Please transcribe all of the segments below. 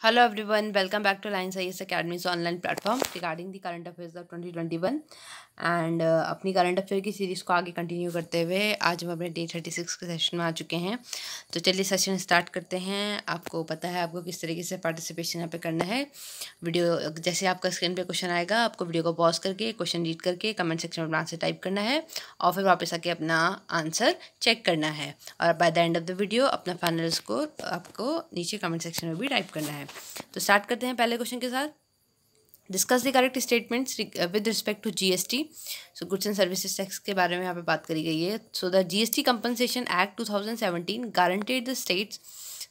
Hello everyone, welcome back to Lions Science Academy's online platform regarding the current affairs of 2021. And uh, अपनी current affair की series को आगे continue करते हुए आज हम अपने डे थर्टी सिक्स के सेशन में आ चुके हैं तो चलिए सेशन स्टार्ट करते हैं आपको पता है आपको किस तरीके से पार्टिसिपेशन यहाँ पे करना है वीडियो जैसे आपका स्क्रीन पे क्वेश्चन आएगा आपको वीडियो को पॉज करके क्वेश्चन रीड करके कमेंट सेक्शन में आंसर टाइप करना है और फिर वापस आके अपना आंसर चेक करना है और by the end of the video अपना फाइनल स्कोर आपको नीचे कमेंट सेक्शन में भी टाइप करना है तो स्टार्ट करते हैं पहले क्वेश्चन के साथ discuss the correct statements with respect to G S T so goods and services tax के बारे में यहाँ पे बात करी गई है so the G S T compensation act two thousand seventeen guaranteed the states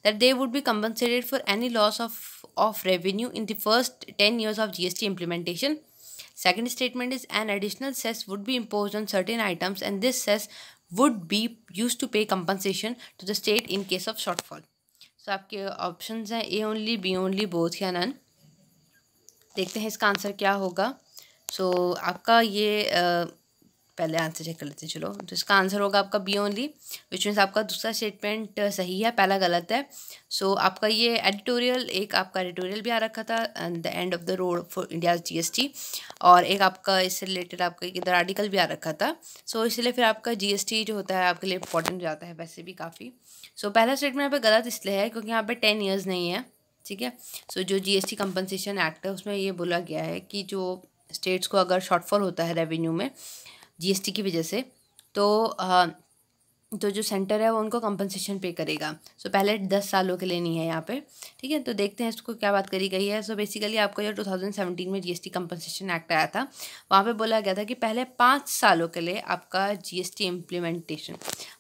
that they would be compensated for any loss of of revenue in the first ten years of G S T implementation second statement is an additional cess would be impose on certain items and this cess would be use to pay compensation to the state in case of shortfall so आपके option हैं A only B only both या none देखते हैं इसका answer क्या होगा सो so, आपका ये आ, पहले आंसर चेक कर लेते हैं चलो तो इसका आंसर होगा आपका बी ओनली विच मीन्स आपका दूसरा स्टेटमेंट सही है पहला गलत है सो so, आपका ये एडिटोरियल एक आपका एडिटोरियल भी आ रखा था the end of the road for India GST और एक आपका इससे रिलेटेड आपका एक इधर आर्टिकल भी आ रखा था सो so, इसलिए फिर आपका जी जो होता है आपके लिए इंपॉर्टेंट जाता है वैसे भी काफ़ी सो so, पहला स्टेटमेंट यहाँ पर गलत इसलिए है क्योंकि यहाँ पर टेन ईयर्स नहीं है ठीक है सो जो जीएसटी कंपनसेशन एक्ट है उसमें ये बोला गया है कि जो स्टेट्स को अगर शॉर्टफॉल होता है रेवेन्यू में जीएसटी की वजह से तो आ, तो जो सेंटर है वो उनको कंपनसेशन पे करेगा सो so, पहले दस सालों के लिए नहीं है यहाँ पे ठीक है तो देखते हैं इसको क्या बात करी गई है सो so, बेसिकली आपको जो 2017 में जीएसटी कंपनसेशन एक्ट आया था वहाँ पे बोला गया था कि पहले पाँच सालों के लिए आपका जीएसटी इम्प्लीमेंटेशन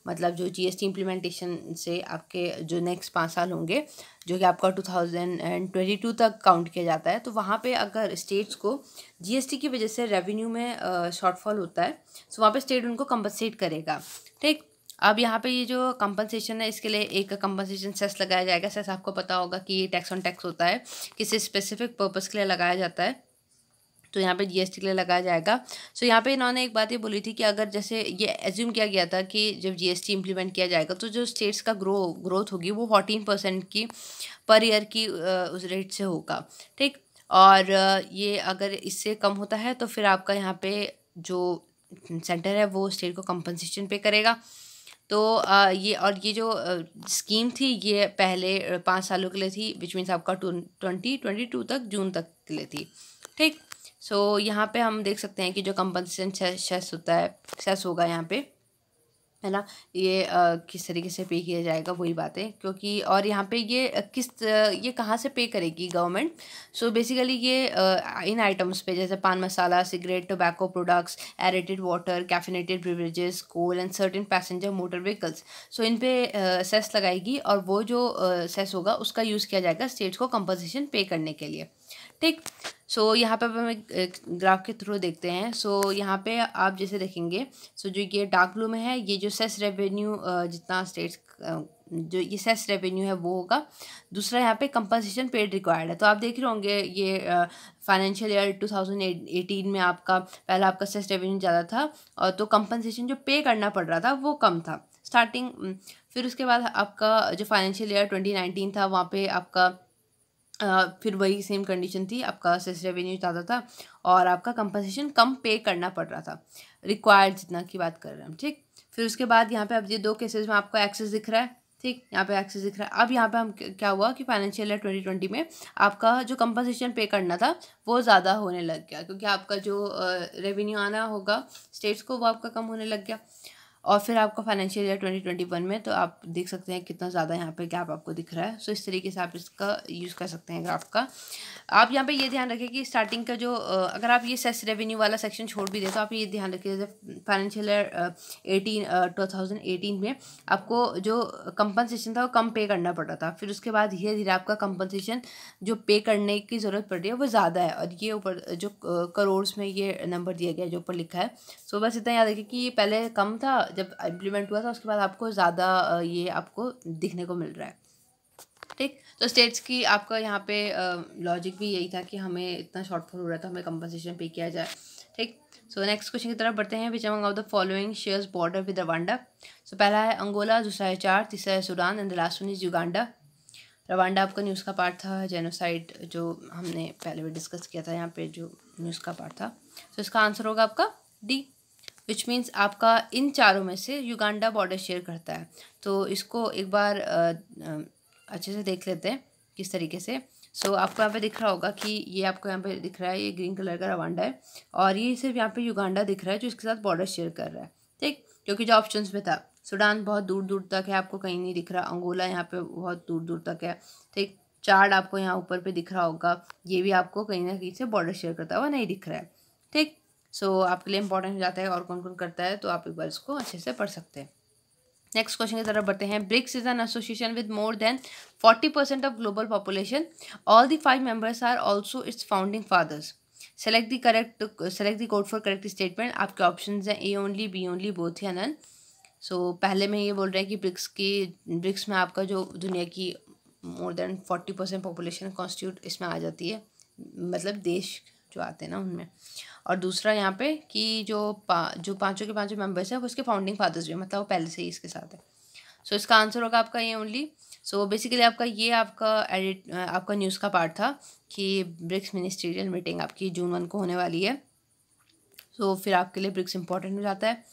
मतलब जो जीएसटी इम्प्लीमेंटेशन से आपके जो नेक्स्ट पाँच साल होंगे जो कि आपका 2022 तक काउंट किया जाता है तो वहाँ पे अगर स्टेट्स को जीएसटी की वजह से रेवेन्यू में शॉर्टफॉल होता है तो वहाँ पे स्टेट उनको कंपनसेट करेगा ठीक अब यहाँ पे ये जो कंपनसेशन है इसके लिए एक कंपनसेशन सेस लगाया जाएगा सेस आपको पता होगा कि ये टैक्स ऑन टैक्स होता है किसी स्पेसिफिक पर्पज़ के लिए लगाया जाता है तो यहाँ पे जीएसटी के लिए लगाया जाएगा सो so, यहाँ पे इन्होंने एक बात ये बोली थी कि अगर जैसे ये एज्यूम किया गया था कि जब जीएसटी इंप्लीमेंट किया जाएगा तो जो स्टेट्स का ग्रो ग्रोथ होगी वो फोर्टीन परसेंट की पर ईयर की उस रेट से होगा ठीक और ये अगर इससे कम होता है तो फिर आपका यहाँ पे जो सेंटर है वो स्टेट को कंपनसेशन पे करेगा तो ये और ये जो स्कीम थी ये पहले पाँच सालों के लिए थी विच मीन्स आपका ट्वेंटी ट्वेंटी टू तक जून तक के लिए थी ठीक सो so, यहाँ पे हम देख सकते हैं कि जो कंपनसेशन शेस होता है सेस होगा यहाँ पे है ना ये आ, किस तरीके से पे किया जाएगा वही बात है क्योंकि और यहाँ पे ये किस ये कहाँ से पे करेगी गवर्नमेंट सो बेसिकली ये आ, इन आइटम्स पे जैसे pan masala cigarette tobacco products aerated water caffeinated beverages coal and certain passenger motor vehicles so इन पे आ, सेस लगाएगी और वो जो सेस होगा उसका यूज़ किया जाएगा स्टेट्स को कंपनसेशन पे करने के लिए ठीक सो so, यहाँ पर हम ग्राफ के थ्रू देखते हैं सो so, यहाँ पे आप जैसे देखेंगे सो so, जो ये डार्क ब्लू में है ये जो सेस रेवेन्यू जितना स्टेट्स जो ये सेस रेवेन्यू है वो होगा दूसरा यहाँ पे कंपनसेशन पेड रिक्वायर्ड है तो आप देख रहे होंगे ये financial year two thousand eighteen में आपका पहला आपका सेस रेवेन्यू ज़्यादा था और तो कंपनसेशन जो पे करना पड़ रहा था वो कम था स्टार्टिंग फिर उसके बाद आपका जो फाइनेंशियल ईयर ट्वेंटी था वहाँ पर आपका फिर वही सेम कंडीशन थी आपका सेस रेवेन्यू ज़्यादा था और आपका कंपनसेशन कम पे करना पड़ रहा था रिक्वायर्ड जितना की बात कर रहे हैं हम ठीक फिर उसके बाद यहाँ पे अब ये दो केसेस में आपको एक्सेस दिख रहा है ठीक यहाँ पे एक्सेस दिख रहा है अब यहाँ पे हम क्या हुआ कि फाइनेंशियल ईयर ट्वेंटी ट्वेंटी में आपका जो कंपनसेशन पे करना था वो ज़्यादा होने लग गया क्योंकि आपका जो रेवेन्यू आना होगा स्टेट्स को वो आपका कम होने लग गया और फिर आपका financial year twenty twenty one में तो आप देख सकते हैं कितना ज़्यादा यहाँ पे गैप आपको दिख रहा है सो इस तरीके से आप इसका यूज़ कर सकते हैं ग्राफ का आप यहाँ पे ये ध्यान रखें कि स्टार्टिंग का जो अगर आप ये सेस रेवेन्यू वाला सेक्शन छोड़ भी दें तो आप ये ध्यान रखिए जैसे financial year eighteen two thousand eighteen में आपको जो कंपनसेशन था वो कम पे करना पड़ रहा था फिर उसके बाद धीरे धीरे आपका कंपनसेशन जो पे करने की ज़रूरत पड़ रही है वो ज़्यादा है और ये ऊपर जो करोड़ में ये नंबर दिया गया जो ऊपर लिखा है सो बस इतना याद रखिए कि ये पहले कम था जब इम्प्लीमेंट हुआ था उसके बाद आपको ज़्यादा ये आपको दिखने को मिल रहा है ठीक तो स्टेट्स की आपका यहाँ पे लॉजिक भी यही था कि हमें इतना शॉर्टफॉल हो रहा था तो हमें कंपनसेशन पे किया जाए ठीक सो नेक्स्ट क्वेश्चन की तरफ बढ़ते हैं which among of the following shares border with Rwanda so पहला है अंगोला दूसरा है चार तीसरा है Sudan and the last one is Uganda Rwanda आपका न्यूज़ का पार्ट था जेनोसाइड जो हमने पहले भी डिस्कस किया था यहाँ पे जो न्यूज़ का पार्ट था सो so, इसका आंसर होगा आपका डी विच मीन्स आपका इन चारों में से युगांडा बॉर्डर शेयर करता है तो इसको एक बार अच्छे से देख लेते हैं किस तरीके से सो so, आपको यहाँ पे दिख रहा होगा कि ये आपको यहाँ पे दिख रहा है ये ग्रीन कलर का रवांडा है और ये सिर्फ यहाँ पे युगांडा दिख रहा है जो इसके साथ बॉर्डर शेयर कर रहा है ठीक क्योंकि जो ऑप्शंस में था सूडान बहुत दूर दूर तक है आपको कहीं नहीं दिख रहा अंगोला यहाँ पे बहुत दूर दूर तक है ठीक चार्ड आपको यहाँ ऊपर पर दिख रहा होगा ये भी आपको कहीं ना कहीं से बॉर्डर शेयर करता हुआ नहीं दिख रहा है ठीक सो so, आपके लिए इंपॉर्टेंट हो जाता है और कौन कौन करता है तो आप एक बार इसको अच्छे से पढ़ सकते हैं नेक्स्ट क्वेश्चन की तरफ बढ़ते हैं BRICS is an association with more than forty percent of global population all the five members are also its founding fathers select the correct select the code for correct statement आपके option हैं A only B only both या none so पहले में ये बोल रहा है कि ब्रिक्स की ब्रिक्स में आपका जो दुनिया की more than forty percent population constitute इसमें आ जाती है मतलब देश जो आते हैं ना उनमें और दूसरा यहाँ पे कि जो पा, जो पाँचों के पाँचों मेंबर्स हैं वो उसके फाउंडिंग फादर्स भी मतलब वो पहले से ही इसके साथ है सो so, इसका आंसर होगा आपका ये ओनली सो so, बेसिकली आपका ये आपका एडिट आपका न्यूज़ का पार्ट था कि ब्रिक्स मिनिस्ट्रियल मीटिंग आपकी जून वन को होने वाली है सो so, फिर आपके लिए ब्रिक्स इंपॉर्टेंट हो जाता है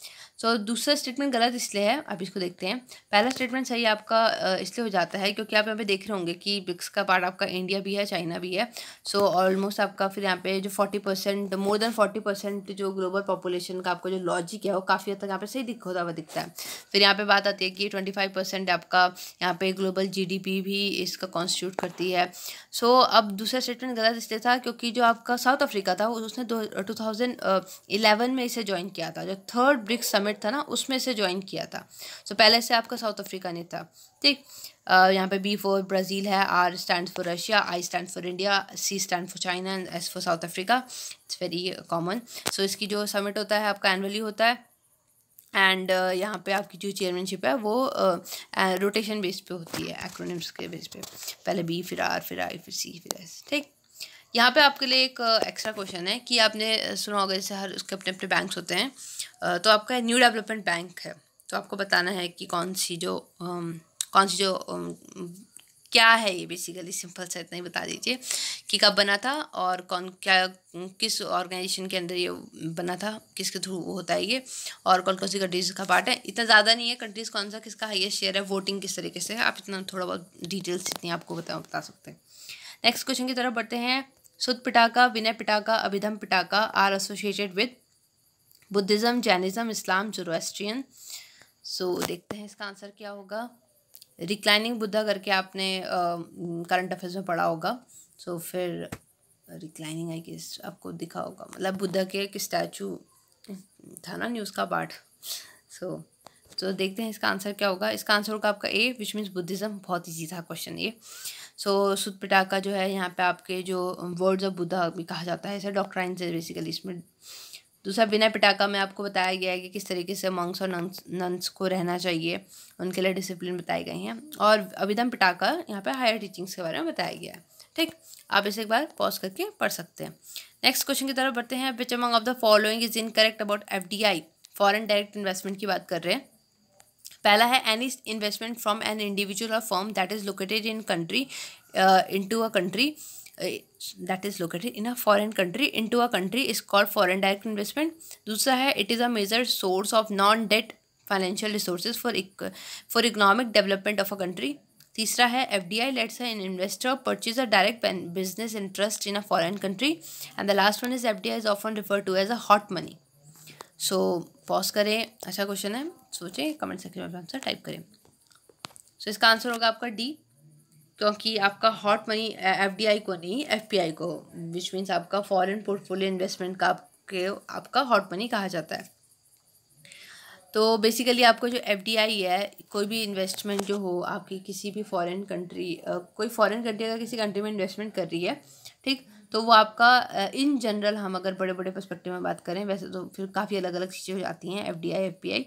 सो so, दूसरा स्टेटमेंट गलत इसलिए है आप इसको देखते हैं पहला स्टेटमेंट सही आपका इसलिए हो जाता है क्योंकि आप यहाँ पे देख रहे होंगे कि ब्रिक्स का पार्ट आपका इंडिया भी है चाइना भी है सो so, ऑलमोस्ट आपका फिर यहाँ पे जो forty percent more than forty percent जो ग्लोबल पॉपुलेशन का आपका जो लॉजिक है वो काफ़ी हद तक यहाँ पर सही दिख होता हुआ दिखता है फिर यहाँ पर बात आती है कि ट्वेंटी फाइव परसेंट आपका यहाँ पर ग्लोबल जी भी इसका कॉन्स्टिट्यूट करती है सो so, अब दूसरा स्टेटमेंट गलत इसलिए था क्योंकि जो आपका साउथ अफ्रीका था उसने दो टू में इसे ज्वाइन किया था जो थर्ड ब्रिक्स समिट समिट था ना उसमें से ज्वाइन किया था सो so, पहले से आपका साउथ अफ्रीका नहीं था ठीक यहाँ पे बी फॉर ब्राज़ील है R stand for Russia I stand for India C stand for China and S for South Africa it's very common so इसकी जो समिट होता है आपका एनअली होता है एंड uh, यहाँ पे आपकी जो चेयरमैनशिप है वो रोटेशन uh, बेस पे होती है एक्रोनिम्स के बेस पे पहले बी फिर आर फिर आई फिर सी फिर एस ठीक यहाँ पे आपके लिए एक एक्स्ट्रा क्वेश्चन है कि आपने सुना होगा जैसे हर उसके अपने अपने बैंक्स होते हैं तो आपका न्यू डेवलपमेंट बैंक है तो आपको बताना है कि कौन सी जो कौन सी जो क्या है ये बेसिकली सिंपल सा इतना ही बता दीजिए कि कब बना था और कौन क्या किस ऑर्गेनाइजेशन के अंदर ये बना था किसके थ्रू वो होता है ये और कौन कौन सी कंट्रीज़ का पार्ट है इतना ज़्यादा नहीं है कंट्रीज़ कौन सा किसका हाइएस्ट शेयर है वोटिंग किस तरीके से है आप इतना थोड़ा बहुत डिटेल्स इतनी आपको बता बता सकते हैं नेक्स्ट क्वेश्चन की तरफ बढ़ते हैं Sud Pitaka Vinaya Pitaka Abhidhamma Pitaka are associated with Buddhism Jainism Islam Zoroastrian so देखते हैं इसका आंसर क्या होगा रिक्लाइनिंग बुद्धा करके आपने करंट अफेयर्स में पढ़ा होगा सो so, फिर रिक्लाइनिंग आई किस आपको दिखा होगा मतलब बुद्धा के एक स्टैचू था ना न्यूज़ का पार्ट सो so, तो देखते हैं इसका आंसर क्या होगा इसका आंसर होगा आपका ए विच मीन्स बुद्धिज़्म बहुत ईजी था क्वेश्चन ये सो so, सुदपिटा का जो है यहाँ पे आपके जो वर्ड्स ऑफ बुद्धा भी कहा जाता है सर डॉक्ट्राइन से बेसिकली इसमें दूसरा बिना पिटाका में आपको बताया गया है कि किस तरीके से मंक्स और नंस नंस को रहना चाहिए उनके लिए डिसिप्लिन बताई गई हैं और अभिदम पिटाका यहाँ पे हायर टीचिंग्स के बारे में बताया गया है ठीक आप इसे एक बार पॉज करके पढ़ सकते हैं नेक्स्ट क्वेश्चन की तरफ बढ़ते हैं which among of the following is incorrect about F D I foreign direct investment की बात कर रहे हैं पहला है any investment from an individual or form that is located in country into a country that is located in a foreign country into a country is called foreign direct investment दूसरा है it is a major source of non debt financial resources for for economic development of a country तीसरा है F D I lets an investor purchase a direct business interest in a foreign country and the last one is F D I is often refer to as a hot money so pause करें अच्छा question है सोचें comment section में answer type करें so so, इसका answer होगा आपका D क्योंकि आपका हॉट मनी एफ को नहीं एफ को विच मीन्स आपका फॉरेन पोर्टफोलियो इन्वेस्टमेंट का आपके आपका हॉट मनी कहा जाता है तो बेसिकली आपको जो एफ है कोई भी इन्वेस्टमेंट जो हो आपकी किसी भी फॉरेन कंट्री कोई फॉरेन कंट्री अगर किसी कंट्री में इन्वेस्टमेंट कर रही है ठीक तो वो आपका इन जनरल हम अगर बड़े बड़े पर्सपेक्टिव में बात करें वैसे तो फिर काफ़ी अलग अलग चीज़ें हो जाती हैं F D I F P I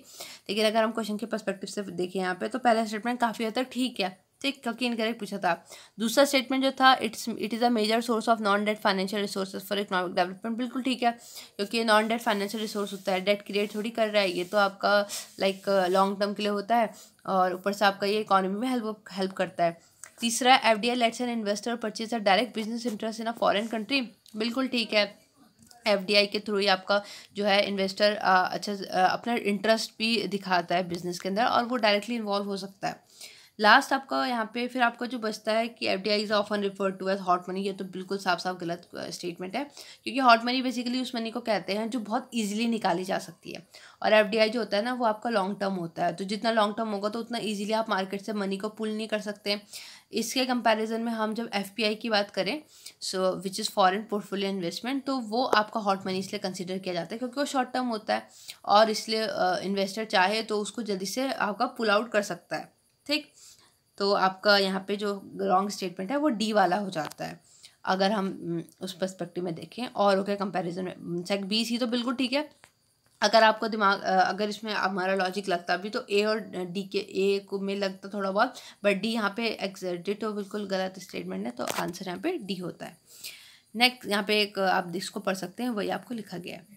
लेकिन अगर हम क्वेश्चन के पर्सपेक्टिव से देखें यहाँ पे तो पहला स्टेटमेंट काफ़ी हद तक ठीक है ठीक क्योंकि इनकरेक्ट पूछा था दूसरा स्टेटमेंट जो था it's it is a major source of non debt financial resource for economic development बिल्कुल ठीक है क्योंकि नॉन डेट फाइनेंशियल रिसोर्स होता है डेट क्रिएट थोड़ी कर रहा है ये तो आपका लाइक लॉन्ग टर्म के लिए होता है और ऊपर से आपका ये इकोनॉमी में हेल्प हेल्प करता है तीसरा F D I lets an investor purchase a direct business interest in a foreign country बिल्कुल ठीक है एफ के थ्रू ही आपका जो है इन्वेस्टर अच्छा अपना इंटरेस्ट भी दिखाता है बिजनेस के अंदर और वो डायरेक्टली इन्वॉल्व हो सकता है लास्ट आपका यहाँ पे फिर आपका जो बचता है कि F D I is often refer to as hot money ये तो बिल्कुल साफ साफ गलत स्टेटमेंट है क्योंकि हॉट मनी बेसिकली उस मनी को कहते हैं जो बहुत ईजिली निकाली जा सकती है और एफ डी आई जो होता है ना वो आपका लॉन्ग टर्म होता है तो जितना लॉन्ग टर्म होगा तो उतना ईजिली आप मार्केट से मनी को पुल नहीं कर सकते इसके कंपेरिजन में हम जब एफ पी आई की बात करें so which is foreign portfolio investment तो वो आपका हॉट मनी इसलिए कंसिडर किया जाता है क्योंकि वो शॉर्ट टर्म होता है और इसलिए इन्वेस्टर चाहे तो उसको जल्दी से आपका पुल आउट कर सकता है ठीक तो आपका यहाँ पे जो रॉन्ग स्टेटमेंट है वो डी वाला हो जाता है अगर हम उस पर्सपेक्टिव में देखें और ओके कंपैरिजन में चेक बी सी तो बिल्कुल ठीक है अगर आपको दिमाग अगर इसमें हमारा लॉजिक लगता भी तो ए और डी के ए को में लगता थोड़ा बहुत बट डी यहाँ पे एक्सर्टेड तो बिल्कुल गलत स्टेटमेंट है तो आंसर यहाँ पे डी होता है नेक्स्ट यहाँ पे एक आप इसको पढ़ सकते हैं वही आपको लिखा गया है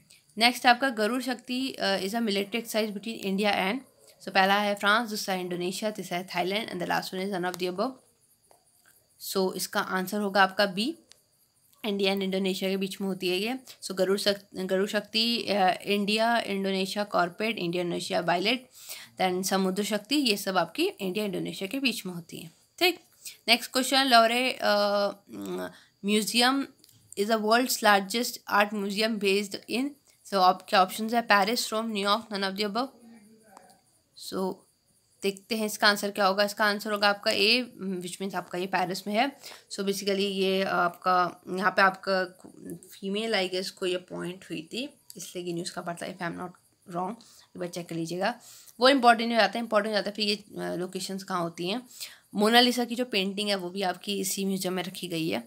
नेक्स्ट आपका Garuda Shakti is a military exercise between India and so पहला है फ्रांस दूसरा है इंडोनेशिया तीसरा है Thailand and the last one is one of the above so इसका आंसर होगा आपका बी इंडिया एंड इंडोनेशिया के बीच में होती है ये सो Garuda Shakti Garuda Shakti India Indonesia corporate India Indonesia bilateral then Samudra Shakti ये सब आपकी इंडिया इंडोनेशिया के बीच में होती है ठीक next question Louvre museum is the world's largest art museum based in so आपके ऑप्शन है Paris Rome New York none of the above so so, देखते हैं इसका आंसर क्या होगा इसका आंसर होगा आपका ए विच मीन्स आपका ये पेरिस में है सो so बेसिकली ये आपका यहाँ पे आपका फीमेल आई गेस को ये पॉइंट हुई थी इसलिए ये न्यूज़ का पड़ता है if I am not wrong एक बार चेक कर लीजिएगा वो इंपॉर्टेंट हो जाता है इंपॉर्टेंट हो जाता है फिर ये लोकेशंस कहाँ होती हैं मोनालिसा की जो पेंटिंग है वो भी आपकी इसी म्यूजियम में रखी गई है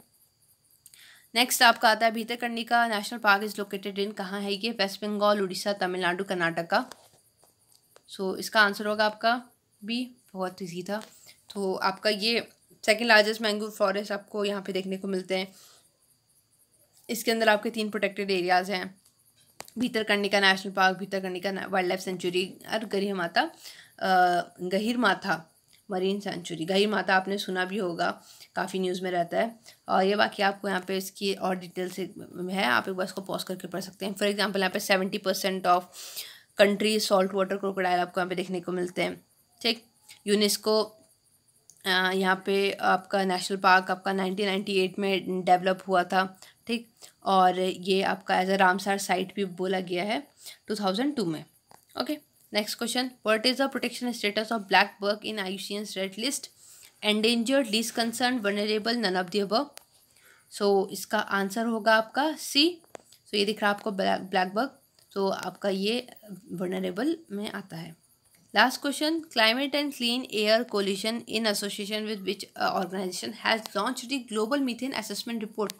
नेक्स्ट आपका आता है का national park is located in कहाँ है ये वेस्ट बंगाल उड़ीसा तमिलनाडु कर्नाटका सो so, इसका आंसर होगा आपका बी बहुत ईजी था तो आपका ये सेकेंड लार्जेस्ट मैंग्रोव फॉरेस्ट आपको यहाँ पे देखने को मिलते हैं इसके अंदर आपके तीन प्रोटेक्टेड एरियाज़ हैं Bhitarkanika national park Bhitarkanika wildlife sanctuary और गहिर माता गहिर माथा मरीन सेंचुरी गहिर माता आपने सुना भी होगा काफ़ी न्यूज़ में रहता है और ये बाकी आपको यहाँ पे इसकी और डिटेल से है आप एक बार इसको पॉज करके पढ़ सकते हैं फॉर एग्जांपल यहाँ पे seventy percent of country salt water crocodile आपको यहाँ पे देखने को मिलते हैं ठीक यूनेस्को यहाँ पे आपका नेशनल पार्क आपका 1998 में डेवलप हुआ था ठीक और ये आपका एज अ रामसार साइट भी बोला गया है 2002 में okay next question what is the protection status of blackbuck in IUCN red list endangered least concern vulnerable none of the above so इसका आंसर होगा आपका सी सो so, ये दिख रहा है आपको ब्लैक ब्लैक बर्क तो आपका ये वनरेबल में आता है last question climate and clean air coalition in association with which organization has launch the global methane assessment report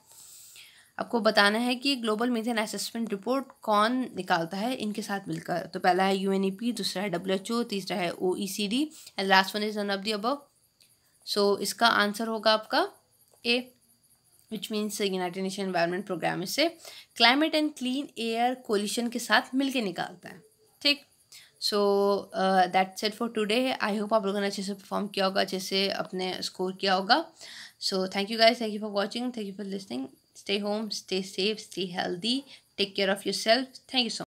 आपको बताना है कि ग्लोबल मीथेन असेसमेंट रिपोर्ट कौन निकालता है इनके साथ मिलकर तो पहला है यू e दूसरा है डब्ल्यू तीसरा है O and last one is one of the above so इसका आंसर होगा आपका A which means United Nation Environment Programme इसे climate and clean air coalition के साथ मिलके निकालता है ठीक so that set for today I hope आप लोगों ने अच्छे से परफॉर्म किया होगा अच्छे से अपने स्कोर किया होगा so thank you guys thank you for watching thank you for listening stay home stay safe stay healthy take care of yourself thank you so